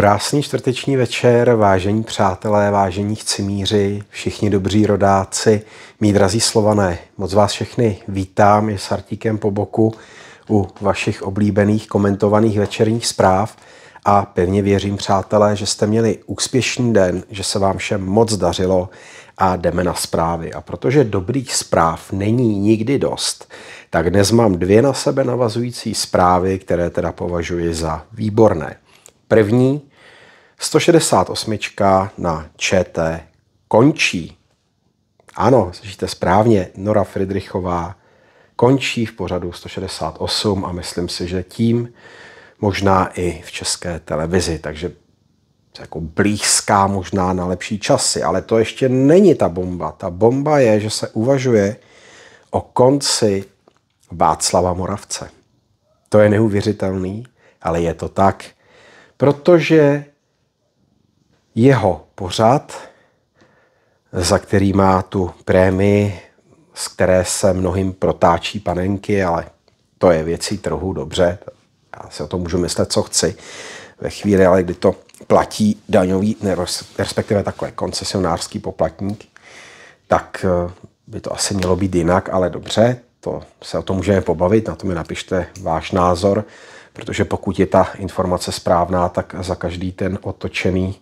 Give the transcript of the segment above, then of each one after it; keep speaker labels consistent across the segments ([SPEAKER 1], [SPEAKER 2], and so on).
[SPEAKER 1] Krásný čtvrteční večer, vážení přátelé, vážení chcimíři, všichni dobří rodáci, mý drazí slované, moc vás všechny vítám, je s Artíkem po boku u vašich oblíbených komentovaných večerních zpráv a pevně věřím, přátelé, že jste měli úspěšný den, že se vám všem moc dařilo a jdeme na zprávy. A protože dobrých zpráv není nikdy dost, tak dnes mám dvě na sebe navazující zprávy, které teda považuji za výborné. První 168 na ČT končí. Ano, slyšíte správně, Nora Friedrichová končí v pořadu 168 a myslím si, že tím možná i v české televizi, takže jako blízká možná na lepší časy, ale to ještě není ta bomba. Ta bomba je, že se uvažuje o konci Václava Moravce. To je neuvěřitelný, ale je to tak, protože jeho pořad, za který má tu prémii, z které se mnohým protáčí panenky, ale to je věcí trhu, dobře, já si o tom můžu myslet, co chci. Ve chvíli, ale kdy to platí daňový, ne, respektive takhle, koncesionářský poplatník, tak eh, by to asi mělo být jinak, ale dobře, to se o tom můžeme pobavit, na to mi napište váš názor, protože pokud je ta informace správná, tak za každý ten otočený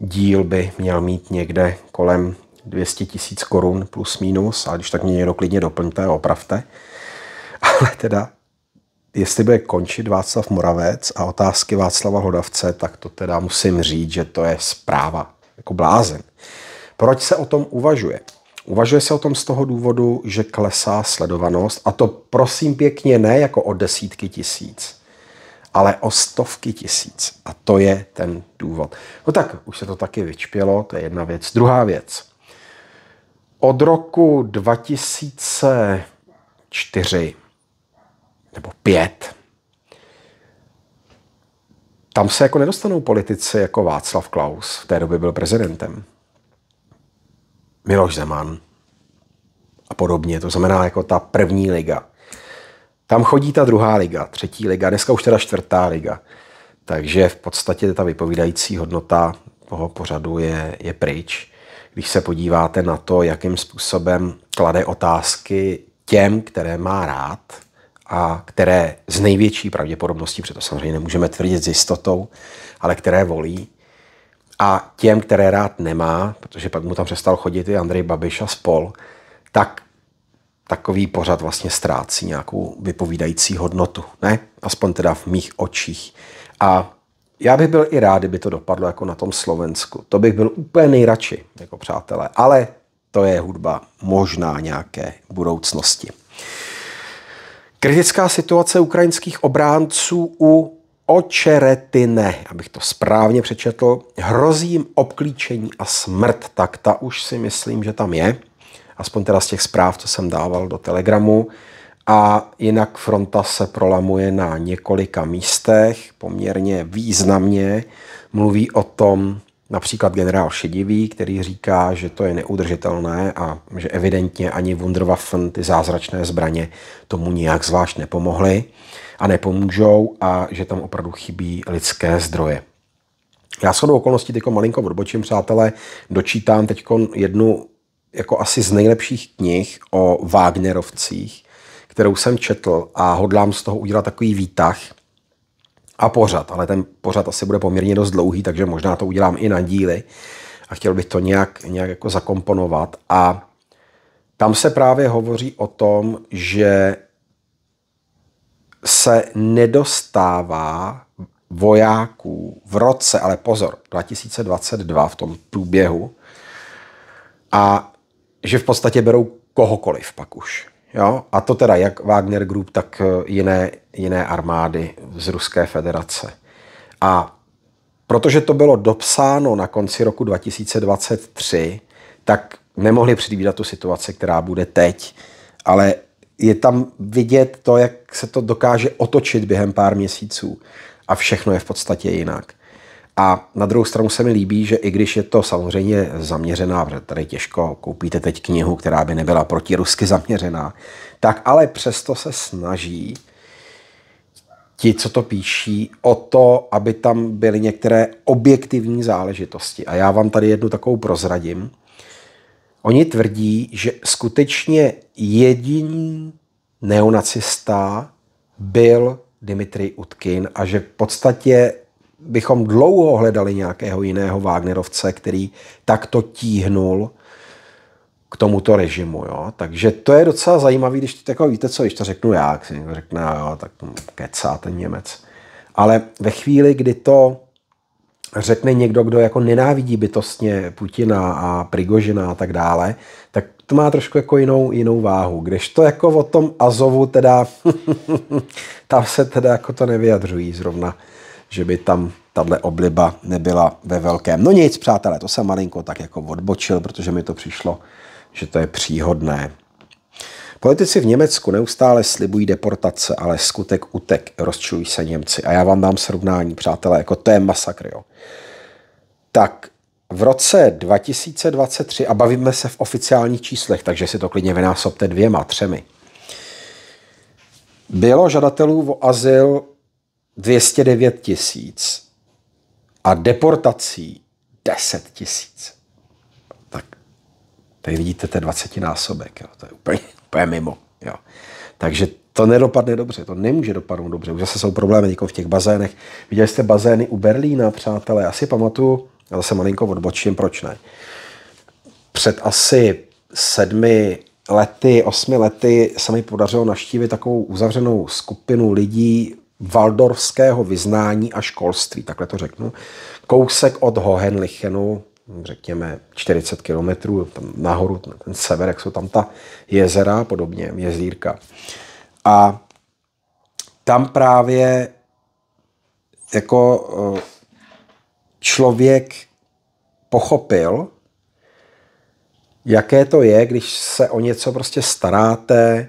[SPEAKER 1] díl by měl mít někde kolem 200 tisíc korun plus minus, a když tak mě někdo klidně doplňte a opravte. Ale teda, jestli bude končit Václav Moravec a otázky Václava Hodavce, tak to teda musím říct, že to je zpráva. Jako blázen. Proč se o tom uvažuje? Uvažuje se o tom z toho důvodu, že klesá sledovanost a to prosím pěkně ne jako o desítky tisíc, ale o stovky tisíc. A to je ten důvod. No tak, už se to taky vyčpělo, to je jedna věc. Druhá věc. Od roku 2004 nebo 5, tam se jako nedostanou politici jako Václav Klaus, v té době byl prezidentem, Miloš Zeman a podobně. To znamená jako ta první liga. Tam chodí ta druhá liga, třetí liga, dneska už teda čtvrtá liga. Takže v podstatě ta vypovídající hodnota toho pořadu je, je pryč. Když se podíváte na to, jakým způsobem klade otázky těm, které má rád a které z největší pravděpodobností, protože to samozřejmě nemůžeme tvrdit s jistotou, ale které volí, a těm, které rád nemá, protože pak mu tam přestal chodit i Andrej Babiš a spol, tak takový pořad vlastně ztrácí nějakou vypovídající hodnotu, ne? Aspoň teda v mých očích. A já bych byl i rád, kdyby to dopadlo jako na tom Slovensku. To bych byl úplně nejradši, jako přátelé. Ale to je hudba možná nějaké budoucnosti. Kritická situace ukrajinských obránců u Očeretine, abych to správně přečetl, hrozí jim obklíčení a smrt, tak ta už si myslím, že tam je aspoň teda z těch zpráv, co jsem dával do Telegramu. A jinak fronta se prolamuje na několika místech, poměrně významně. Mluví o tom například generál Šedivý, který říká, že to je neudržitelné a že evidentně ani Wunderwaffen, ty zázračné zbraně, tomu nijak zvlášť nepomohly a nepomůžou a že tam opravdu chybí lidské zdroje. Já shodou okolností teď malinko odbočím, přátelé, dočítám teď jednu jako asi z nejlepších knih o Wagnerovcích, kterou jsem četl a hodlám z toho udělat takový výtah a pořad, ale ten pořad asi bude poměrně dost dlouhý, takže možná to udělám i na díly a chtěl bych to nějak, nějak jako zakomponovat a tam se právě hovoří o tom, že se nedostává vojáků v roce, ale pozor, 2022 v tom průběhu, a že v podstatě berou kohokoliv pak už. Jo? A to teda jak Wagner Group, tak eh, jiné, jiné armády z Ruské federace. A protože to bylo dopsáno na konci roku 2023, tak nemohli předvídat tu situaci, která bude teď. Ale je tam vidět to, jak se to dokáže otočit během pár měsíců a všechno je v podstatě jinak. A na druhou stranu se mi líbí, že i když je to samozřejmě zaměřená, protože tady těžko koupíte teď knihu, která by nebyla proti rusky zaměřená, tak ale přesto se snaží ti, co to píší, o to, aby tam byly některé objektivní záležitosti. A já vám tady jednu takovou prozradím. Oni tvrdí, že skutečně jediný neonacista byl Dmitrij Utkin a že v podstatě bychom dlouho hledali nějakého jiného Wagnerovce, který takto tíhnul k tomuto režimu. Jo? Takže to je docela zajímavé, když to jako, víte co, když to řeknu já, když někdo řekne, jo, tak kecá ten Němec. Ale ve chvíli, kdy to řekne někdo, kdo jako nenávidí bytostně Putina a Prigožina a tak dále, tak to má trošku jako jinou, jinou váhu. Když to jako o tom Azovu teda, tam se teda jako to nevyjadřují zrovna že by tam tahle obliba nebyla ve velkém. No nic, přátelé, to jsem malinko tak jako odbočil, protože mi to přišlo, že to je příhodné. Politici v Německu neustále slibují deportace, ale skutek utek, rozčují se Němci. A já vám dám srovnání, přátelé, jako to je masakr, jo. Tak v roce 2023, a bavíme se v oficiálních číslech, takže si to klidně vynásobte dvěma, třemi, bylo žadatelů o azyl 209 tisíc a deportací 10 tisíc. Tak tady vidíte ten 20 násobek, jo. to je úplně, úplně mimo. Jo. Takže to nedopadne dobře, to nemůže dopadnout dobře. Už zase jsou problémy někoho v těch bazénech. Viděli jste bazény u Berlína, přátelé? Asi pamatuju, já zase malinko odbočím, proč ne? Před asi sedmi lety, osmi lety se mi podařilo naštívit takovou uzavřenou skupinu lidí valdorského vyznání a školství, takhle to řeknu. Kousek od Hohenlichenu, řekněme 40 kilometrů nahoru, ten sever, jak jsou tam ta jezera a podobně, jezírka. A tam právě jako eh, člověk pochopil, jaké to je, když se o něco prostě staráte,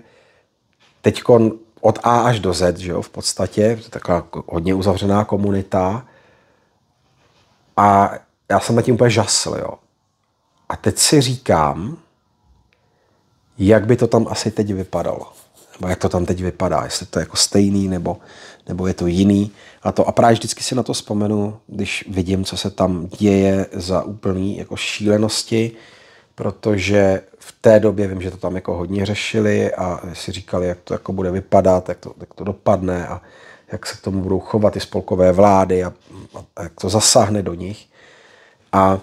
[SPEAKER 1] teďkon od A až do Z, že jo, v podstatě, taková jako hodně uzavřená komunita. A já jsem na tím úplně žasl, jo. A teď si říkám, jak by to tam asi teď vypadalo. Nebo jak to tam teď vypadá, jestli to je jako stejný, nebo, nebo je to jiný. A to a právě vždycky si na to vzpomenu, když vidím, co se tam děje za úplný jako šílenosti protože v té době vím, že to tam jako hodně řešili a si říkali, jak to jako bude vypadat, jak to, jak to dopadne a jak se k tomu budou chovat i spolkové vlády a, a jak to zasáhne do nich. A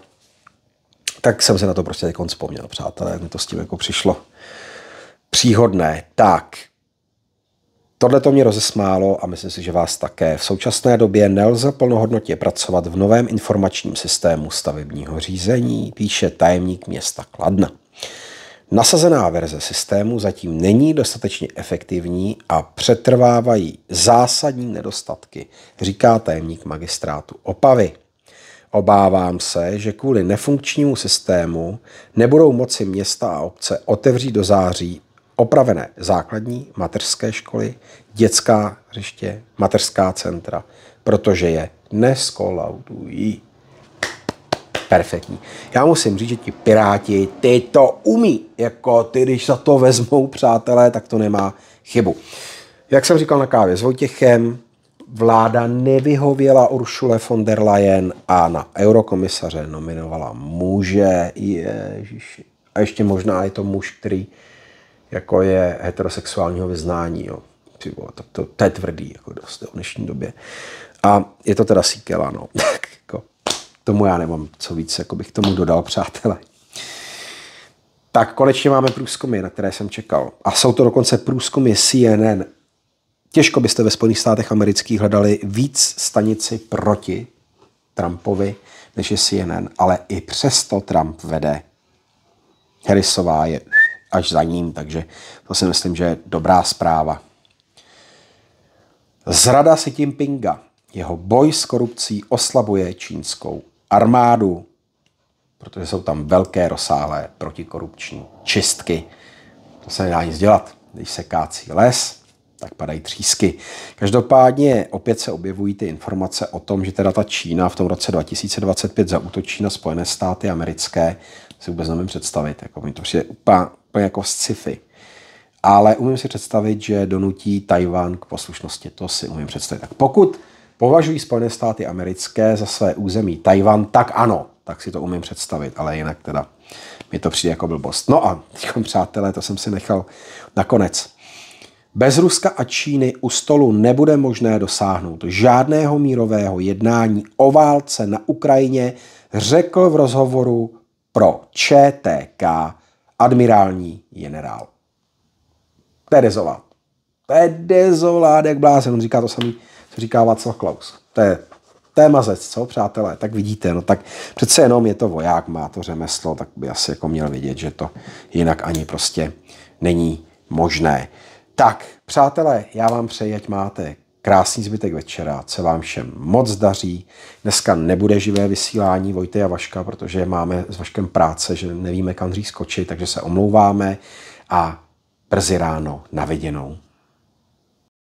[SPEAKER 1] tak jsem se na to prostě jako vzpomněl, přátelé, mi to s tím jako přišlo příhodné. Tak, Tohle to mě rozesmálo a myslím si, že vás také. V současné době nelze plnohodnotně pracovat v novém informačním systému stavebního řízení, píše tajemník města Kladna. Nasazená verze systému zatím není dostatečně efektivní a přetrvávají zásadní nedostatky, říká tajemník magistrátu Opavy. Obávám se, že kvůli nefunkčnímu systému nebudou moci města a obce otevřít do září opravené základní, mateřské školy, dětská hřiště, mateřská centra, protože je neskolaudují. Perfektní. Já musím říct, že ti piráti, ty to umí. Jako ty, když za to vezmou, přátelé, tak to nemá chybu. Jak jsem říkal na kávě s Vojtěchem, vláda nevyhověla Uršule von der Leyen a na eurokomisaře nominovala muže. Ježiši. A ještě možná je to muž, který jako je heterosexuálního vyznání. Jo. Tyvo, to, to, to je tvrdý jako dost jo, v dnešní době. A je to teda síkela, no. tak jako, tomu já nemám co víc, jako bych tomu dodal, přátelé. Tak konečně máme průzkumy, na které jsem čekal. A jsou to dokonce průzkumy CNN. Těžko byste ve Spojených státech amerických hledali víc stanici proti Trumpovi, než je CNN, ale i přesto Trump vede. Harrisová je až za ním, takže to si myslím, že je dobrá zpráva. Zrada tím Jinpinga. Jeho boj s korupcí oslabuje čínskou armádu, protože jsou tam velké rozsáhlé protikorupční čistky. To se nedá nic dělat. Když se kácí les, tak padají třísky. Každopádně opět se objevují ty informace o tom, že teda ta Čína v tom roce 2025 zautočí na Spojené státy americké. Si vůbec nemůžu představit. Jako mi to přijde úplně úplně jako sci-fi. Ale umím si představit, že donutí Tajván k poslušnosti. To si umím představit. Tak pokud považují Spojené státy americké za své území Tajván, tak ano, tak si to umím představit, ale jinak teda mi to přijde jako blbost. No a teďkom, přátelé, to jsem si nechal nakonec. Bez Ruska a Číny u stolu nebude možné dosáhnout žádného mírového jednání o válce na Ukrajině, řekl v rozhovoru pro ČTK admirální generál. To je dezolát. To je dezolát, jak blázen. On říká to samý, co říká Václav Klaus. To je, to co, přátelé? Tak vidíte, no tak přece jenom je to voják, má to řemeslo, tak by asi jako měl vidět, že to jinak ani prostě není možné. Tak, přátelé, já vám přeji, ať máte Krásný zbytek večera, se vám všem moc daří. Dneska nebude živé vysílání Vojty a Vaška, protože máme s Vaškem práce, že nevíme, kam skočit, takže se omlouváme a brzy ráno na viděnou.